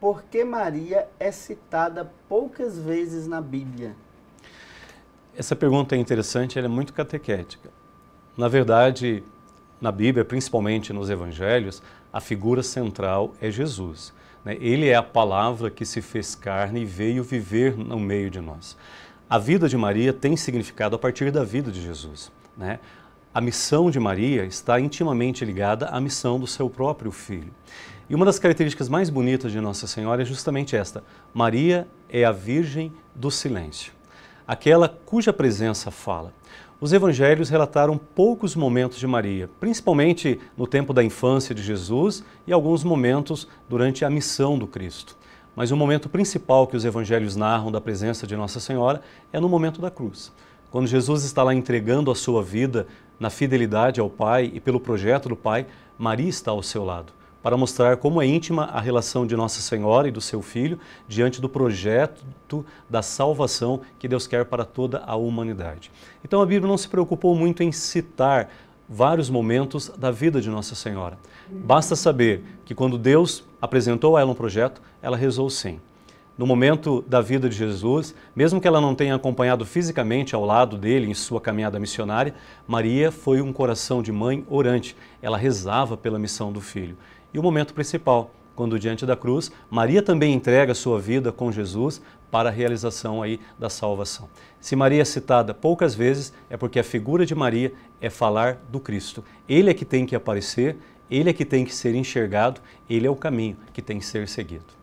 por que Maria é citada poucas vezes na Bíblia? Essa pergunta é interessante, ela é muito catequética. Na verdade, na Bíblia, principalmente nos Evangelhos, a figura central é Jesus. Né? Ele é a palavra que se fez carne e veio viver no meio de nós. A vida de Maria tem significado a partir da vida de Jesus. Né? A missão de Maria está intimamente ligada à missão do seu próprio filho. E uma das características mais bonitas de Nossa Senhora é justamente esta: Maria é a Virgem do Silêncio, aquela cuja presença fala. Os evangelhos relataram poucos momentos de Maria, principalmente no tempo da infância de Jesus e alguns momentos durante a missão do Cristo. Mas o momento principal que os evangelhos narram da presença de Nossa Senhora é no momento da cruz. Quando Jesus está lá entregando a sua vida na fidelidade ao Pai e pelo projeto do Pai, Maria está ao seu lado para mostrar como é íntima a relação de Nossa Senhora e do seu filho diante do projeto da salvação que Deus quer para toda a humanidade. Então a Bíblia não se preocupou muito em citar vários momentos da vida de Nossa Senhora. Basta saber que quando Deus apresentou a ela um projeto, ela rezou sim no momento da vida de Jesus, mesmo que ela não tenha acompanhado fisicamente ao lado dele em sua caminhada missionária, Maria foi um coração de mãe orante. Ela rezava pela missão do filho. E o momento principal, quando diante da cruz, Maria também entrega sua vida com Jesus para a realização aí da salvação. Se Maria é citada poucas vezes, é porque a figura de Maria é falar do Cristo. Ele é que tem que aparecer, ele é que tem que ser enxergado, ele é o caminho que tem que ser seguido.